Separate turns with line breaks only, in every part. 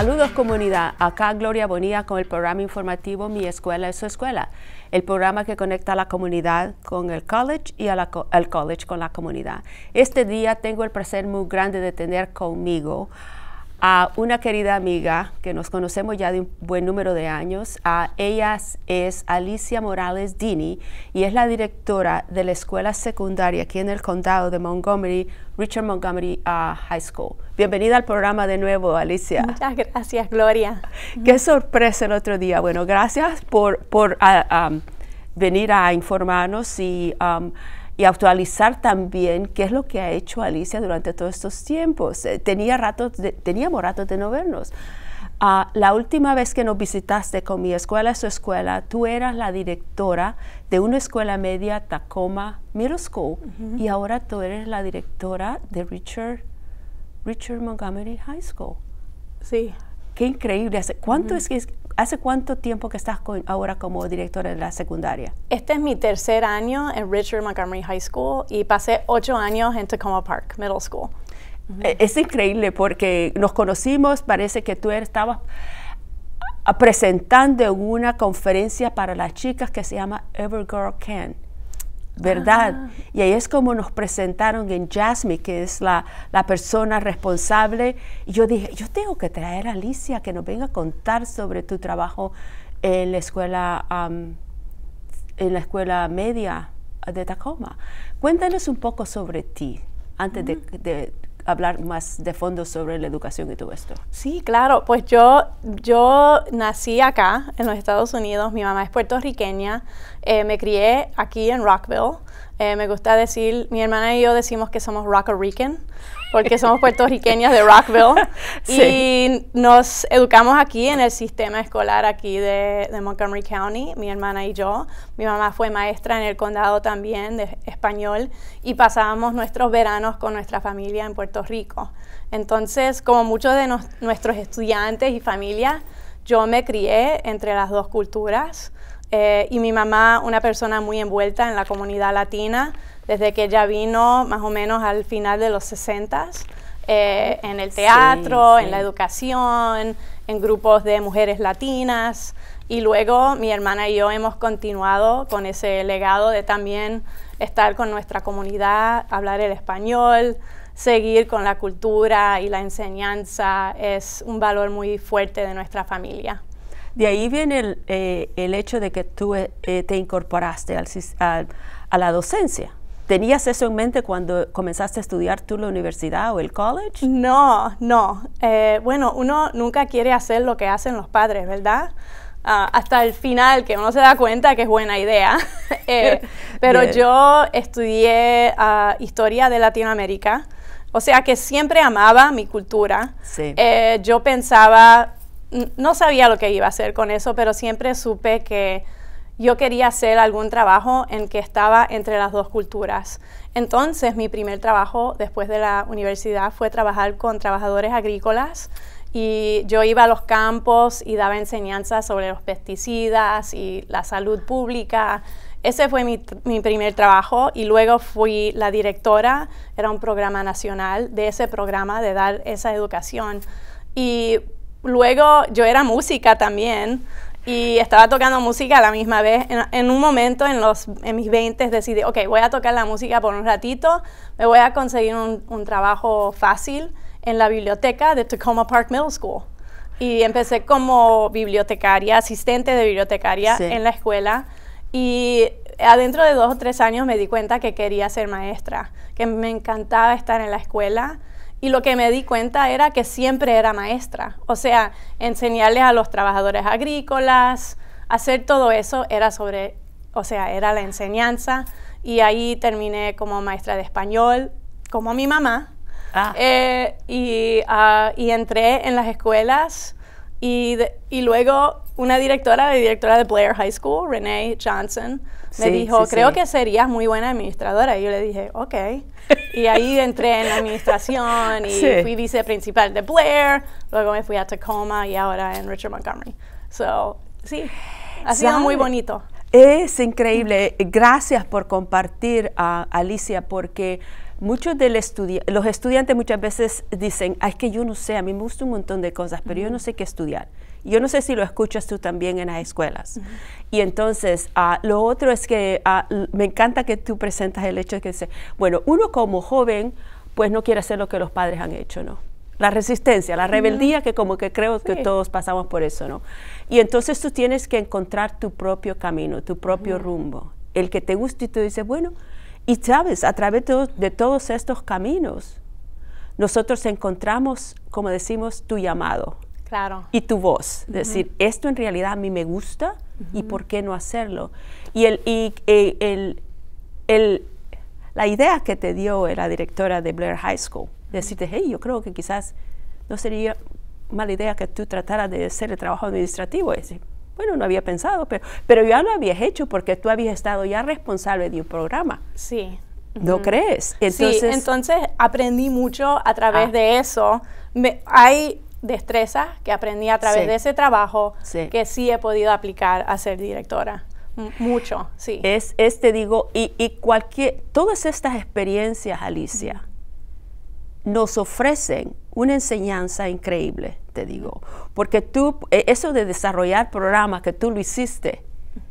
Saludos comunidad, acá Gloria Bonilla con el programa informativo Mi Escuela es su escuela, el programa que conecta a la comunidad con el college y al college con la comunidad. Este día tengo el placer muy grande de tener conmigo a una querida amiga que nos conocemos ya de un buen número de años. a ella es Alicia Morales Dini y es la directora de la escuela secundaria aquí en el condado de Montgomery, Richard Montgomery uh, High School. Bienvenida al programa de nuevo, Alicia. Muchas gracias, Gloria. Qué sorpresa el otro día. Bueno, gracias por, por uh, um, venir a informarnos y... Um, y actualizar también qué es lo que ha hecho Alicia durante todos estos tiempos. Eh, tenía ratos teníamos ratos de no vernos. Ah, la última vez que nos visitaste con mi escuela, su escuela, tú eras la directora de una escuela media Tacoma Middle School y ahora tú eres la directora de Richard, Richard Montgomery High School. Sí. Qué increíble. ¿Cuánto es que ¿Hace cuánto tiempo que estás ahora como directora de la secundaria?
Este es mi tercer año en Richard Montgomery High School y pasé ocho años en Tacoma Park Middle School.
E, es increíble porque nos conocimos, parece que tú estabas presentando una conferencia para las chicas que se llama Evergirl Can ¿verdad? Ah. Y ahí es como nos presentaron en Jasmine, que es la, persona responsable. Y yo dije, yo tengo que traer a Alicia que nos venga a contar sobre tu trabajo en la escuela, en la escuela media de Tacoma. Cuéntanos un poco sobre ti antes de ah hablar más de fondo sobre la educación y todo esto.
Sí, claro, pues yo, yo nací acá en los Estados Unidos, mi mamá es puertorriqueña, eh, me crié aquí en Rockville, eh, me gusta decir, mi hermana y yo decimos que somos Rocko Rican, porque somos puertorriqueñas de Rockville. sí. Y nos educamos aquí en el sistema escolar aquí de, Montgomery County, mi hermana y yo. Mi mamá fue maestra en el condado también de español y pasábamos nuestros veranos con nuestra familia en Puerto Rico. Entonces, como muchos de nuestros estudiantes y familia, yo me crié entre las dos culturas. Eh, y mi mamá, una persona muy envuelta en la comunidad latina, desde que ella vino más o menos al final de los 60 eh, en el teatro, en la educación, en grupos de mujeres latinas. Y luego mi hermana y yo hemos continuado con ese legado de también estar con nuestra comunidad, hablar el español, seguir con la cultura y la enseñanza. Es un valor muy fuerte de nuestra familia.
De ahí viene eh, el, hecho de que tú eh, eh, te incorporaste a la docencia. ¿Tenías eso en mente cuando comenzaste a estudiar tú la universidad o el college? No,
no. bueno, uno nunca quiere hacer lo que hacen los padres, ¿verdad? Ah, hasta el final, que uno se da cuenta que es buena idea. pero yo estudié ah, historia de Latinoamérica, o sea que siempre amaba mi cultura. yo pensaba no sabía lo que iba a hacer con eso, pero siempre supe que yo quería hacer algún trabajo en que estaba entre las dos culturas. Entonces, mi primer trabajo después de la universidad fue trabajar con trabajadores agrícolas y yo iba a los campos y daba enseñanzas sobre los pesticidas y la salud pública. Ese fue mi, primer trabajo y luego fui la directora, era un programa nacional de ese programa de dar esa educación. Y luego yo era música también y estaba tocando música a la misma vez. En, un momento, en, los, en mis 20, decidí, ok, voy a tocar la música por un ratito, me voy a conseguir un, trabajo fácil en la biblioteca de Tacoma Park Middle School. Y empecé como bibliotecaria, asistente de bibliotecaria en la escuela. Y adentro de dos o tres años me di cuenta que quería ser maestra, que me encantaba estar en la escuela y lo que me di cuenta era que siempre era maestra. O sea, enseñarles a los trabajadores agrícolas, hacer todo eso era sobre, o sea, era la enseñanza. Y ahí terminé como maestra de español, como mi mamá. Ah. Eh, y, ah, y entré en las escuelas y, y luego una directora, de directora de Blair High School, Renee Johnson, me dijo, creo que serías muy buena administradora. Y yo le dije, ok. y ahí entré en la administración y fui vice principal de Blair, luego me fui a Tacoma y ahora en Richard Montgomery. So, sí, ha sido muy bonito.
Es increíble. Gracias por compartir, a Alicia, porque muchos de los estudiantes muchas veces dicen, Ay, es que yo no sé, a mí me gusta un montón de cosas, pero yo no sé qué estudiar. Yo no sé si lo escuchas tú también en las escuelas. Y entonces, ah, lo otro es que ah, me encanta que tú presentas el hecho de que, bueno, uno como joven, pues no quiere hacer lo que los padres han hecho, ¿no? La resistencia, la rebeldía, que como que creo que todos pasamos por eso, ¿no? Y entonces tú tienes que encontrar tu propio camino, tu propio rumbo, el que te guste y tú dices, bueno, y sabes, a través de, todos estos caminos, nosotros encontramos, como decimos, tu llamado. Y tu voz. decir, esto en realidad a mí me gusta y por qué no hacerlo. Y, eh, el, la idea que te dio la directora de Blair High School, decirte, hey, yo creo que quizás no sería mala idea que tú trataras de hacer el trabajo administrativo. ese. Bueno, no había pensado, pero, pero ya lo habías hecho porque tú habías estado ya responsable de un programa. Sí.
¿No crees? Entonces, sí, entonces aprendí mucho a través ah. de eso. Me, hay destrezas que aprendí a través de ese trabajo que sí he podido aplicar a ser directora. mucho, sí.
Es, te digo, y, y, cualquier, todas estas experiencias, Alicia, nos ofrecen una enseñanza increíble digo, porque tú, e, eso de desarrollar programas, que tú lo hiciste,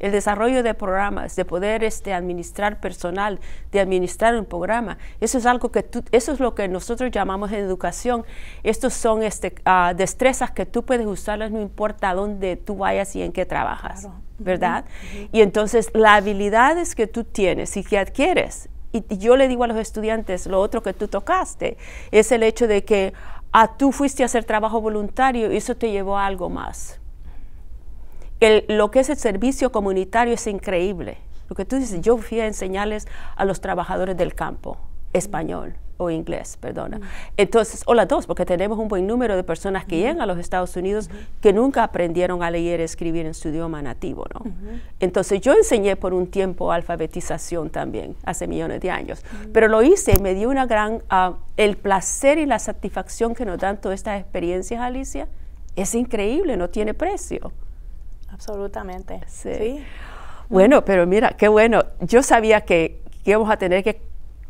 el desarrollo de programas, de poder este, administrar personal, de administrar un programa. Eso es algo que tú, eso es lo que nosotros llamamos educación. Estos son este, ah, destrezas que tú puedes usarlas no importa dónde tú vayas y en qué trabajas, ¿verdad? Y entonces las habilidades que tú tienes y que adquieres y yo le digo a los estudiantes, lo otro que tú tocaste, es el hecho de que ah, tú fuiste a hacer trabajo voluntario y eso te llevó a algo más. lo que es el servicio comunitario es increíble. Lo que tú dices, yo fui a enseñarles a los trabajadores del campo español o inglés, perdona. Entonces, o las dos, porque tenemos un buen número de personas que llegan a los Estados Unidos que nunca aprendieron a leer y escribir en su idioma nativo, ¿no? Entonces, yo enseñé por un tiempo alfabetización también, hace millones de años, pero lo hice y me dio una gran, ah, el placer y la satisfacción que nos dan todas estas experiencias, Alicia, es increíble, no tiene precio.
Absolutamente.
sí. Bueno, pero mira, qué bueno. Yo sabía que, que íbamos a tener que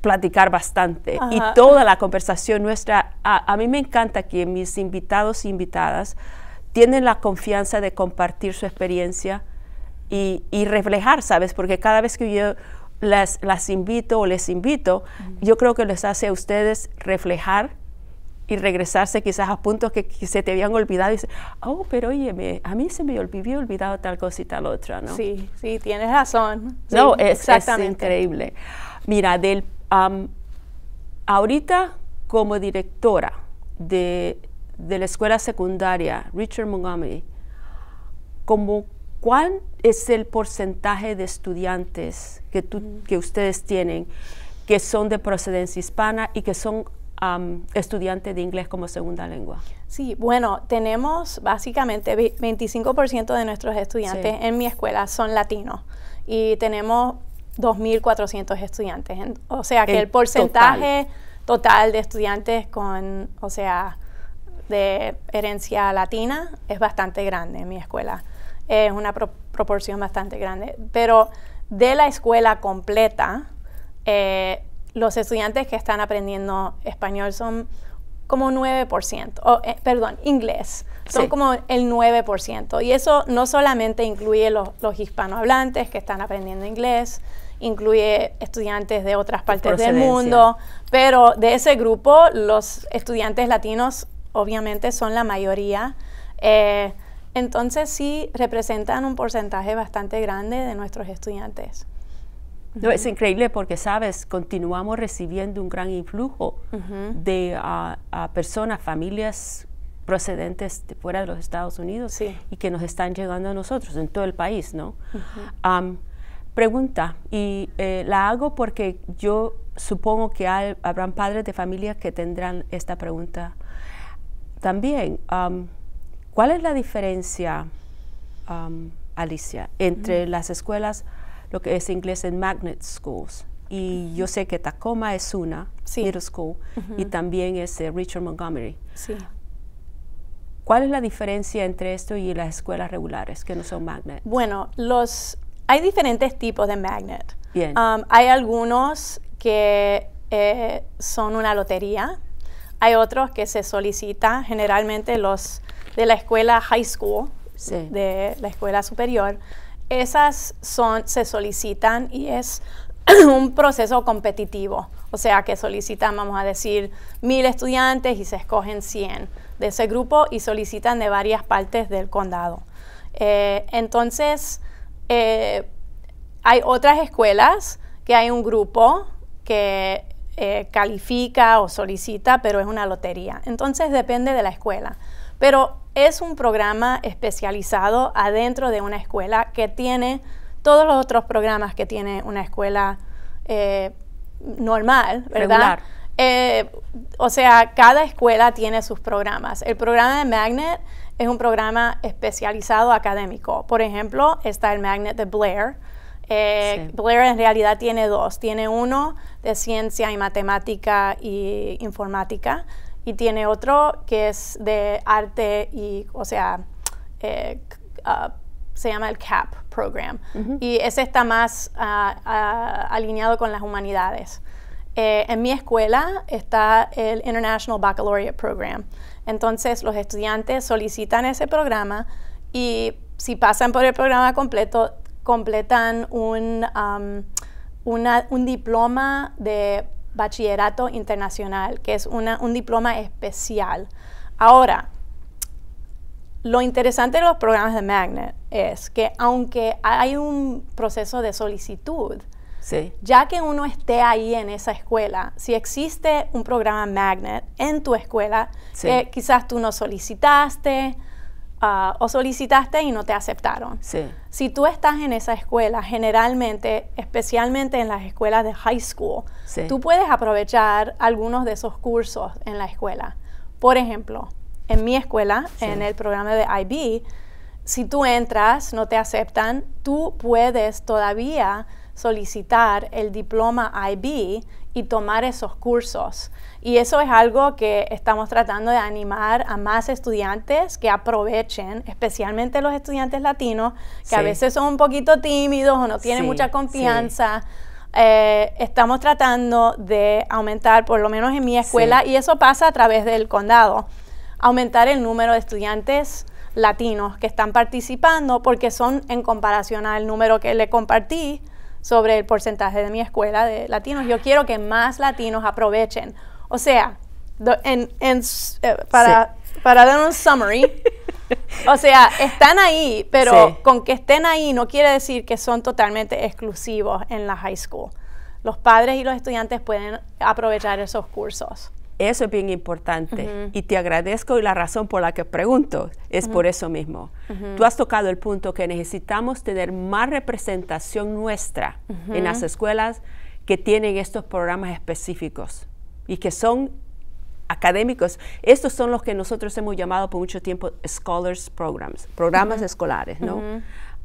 platicar bastante y toda la conversación nuestra, a, mí me encanta que mis invitados e invitadas tienen la confianza de compartir su experiencia y, reflejar, ¿sabes? Porque cada vez que yo las, las invito o les invito, yo creo que les hace a ustedes reflejar y regresarse quizás a puntos que, se te habían olvidado y dice oh, pero oye, a mí se me olvidó olvidado tal cosa y tal otra, ¿no? Sí,
sí, tienes razón. no, exactamente.
increíble. Mira, del ahorita, como directora de, la escuela secundaria Richard Montgomery, como, ¿cuál es el porcentaje de estudiantes que, que ustedes tienen que son de procedencia hispana y que son estudiantes de inglés como segunda lengua?
Sí, bueno, tenemos básicamente 25% de nuestros estudiantes en mi escuela son latinos y tenemos 2.400 estudiantes. o sea que el, porcentaje total. de estudiantes con, o sea, de herencia latina es bastante grande en mi escuela. Es una proporción bastante grande. Pero de la escuela completa, eh, los estudiantes que están aprendiendo español son como 9%, o eh, perdón, inglés, son como el 9%. Y eso no solamente incluye los, hispanohablantes que están aprendiendo inglés, incluye estudiantes de otras partes del mundo, pero de ese grupo los estudiantes latinos obviamente son la mayoría. Eh, entonces sí representan un porcentaje bastante grande de nuestros estudiantes.
No, es increíble porque, sabes, continuamos recibiendo un gran influjo de ah, personas, familias procedentes de fuera de los Estados Unidos y que nos están llegando a nosotros en todo el país, ¿no? pregunta y eh, la hago porque yo supongo que habrán padres de familia que tendrán esta pregunta también. ¿Cuál es la diferencia, Alicia, entre mm. las escuelas, lo que es inglés en magnet schools? Y yo sé que Tacoma es una, middle school, y también es eh, Richard Montgomery.
Sí. ¿Cuál es la diferencia entre esto y las escuelas regulares que no son magnet? Bueno, los hay diferentes tipos de magnet. Um, hay algunos que eh, son una lotería. Hay otros que se solicitan, generalmente los de la escuela high school, de la escuela superior. Esas son, se solicitan y es un proceso competitivo. O sea, que solicitan, vamos a decir, mil estudiantes y se escogen 100 de ese grupo y solicitan de varias partes del condado. Eh, entonces, eh, hay otras escuelas que hay un grupo que eh, califica o solicita, pero es una lotería. Entonces depende de la escuela. Pero es un programa especializado adentro de una escuela que tiene todos los otros programas que tiene una escuela eh, normal, ¿verdad? o sea, cada escuela tiene sus programas. El programa de Magnet es un programa especializado académico. Por ejemplo, está el Magnet de Blair. Eh, Blair en realidad tiene dos. Tiene uno de ciencia y matemática y informática y tiene otro que es de arte y, o sea, eh, ah, se llama el CAP Program. Y ese está más ah, ah, alineado con las humanidades. Eh, en mi escuela está el International Baccalaureate Program. Entonces los estudiantes solicitan ese programa y si pasan por el programa completo, completan un, um, diploma de bachillerato internacional, que es un diploma especial. Ahora, lo interesante de los programas de Magnet es que aunque hay un proceso de solicitud, ya que uno esté ahí en esa escuela, si existe un programa Magnet en tu escuela eh, quizás tú no solicitaste ah, o solicitaste y no te aceptaron. Si tú estás en esa escuela, generalmente, especialmente en las escuelas de high school, tú puedes aprovechar algunos de esos cursos en la escuela. Por ejemplo, en mi escuela, en el programa de IB, si tú entras, no te aceptan, tú puedes todavía solicitar el diploma IB y tomar esos cursos. Y eso es algo que estamos tratando de animar a más estudiantes que aprovechen, especialmente los estudiantes latinos, que a veces son un poquito tímidos o no tienen mucha confianza. Eh, estamos tratando de aumentar, por lo menos en mi escuela, y eso pasa a través del condado, aumentar el número de estudiantes latinos que están participando porque son en comparación al número que le compartí, sobre el porcentaje de mi escuela de latinos. Yo quiero que más latinos aprovechen. O sea, eh, para, dar un summary, o sea, están ahí, pero con que estén ahí no quiere decir que son totalmente exclusivos en la high school. Los padres y los estudiantes pueden aprovechar esos cursos.
Eso es bien importante y te agradezco y la razón por la que pregunto es por eso mismo. Tú has tocado el punto que necesitamos tener más representación nuestra en las escuelas que tienen estos programas específicos y que son académicos. Estos son los que nosotros hemos llamado por mucho tiempo Scholars Programs, programas escolares, ¿no?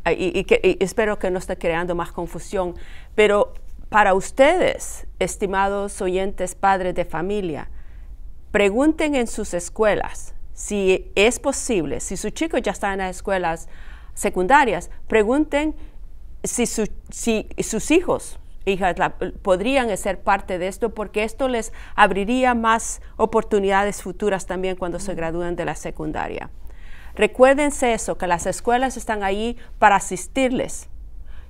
Ah, y espero que no esté creando más confusión, pero para ustedes, estimados oyentes, padres de familia, Pregunten en sus escuelas si es posible, si sus chicos ya están en las escuelas secundarias, pregunten si, sus hijos, hijas, podrían ser parte de esto, porque esto les abriría más oportunidades futuras también cuando se gradúen de la secundaria. Recuérdense eso, que las escuelas están ahí para asistirles,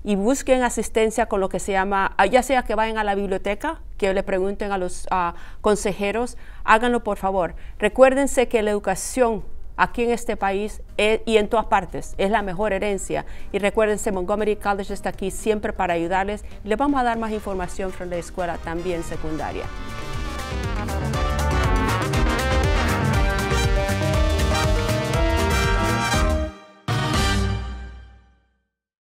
y busquen asistencia con lo que se llama, ah, ya sea que vayan a la biblioteca, que le pregunten a los ah, consejeros, háganlo por favor. Recuérdense que la educación aquí en este país e, y en todas partes es la mejor herencia. Y recuérdense, Montgomery College está aquí siempre para ayudarles. Les vamos a dar más información sobre la escuela también secundaria.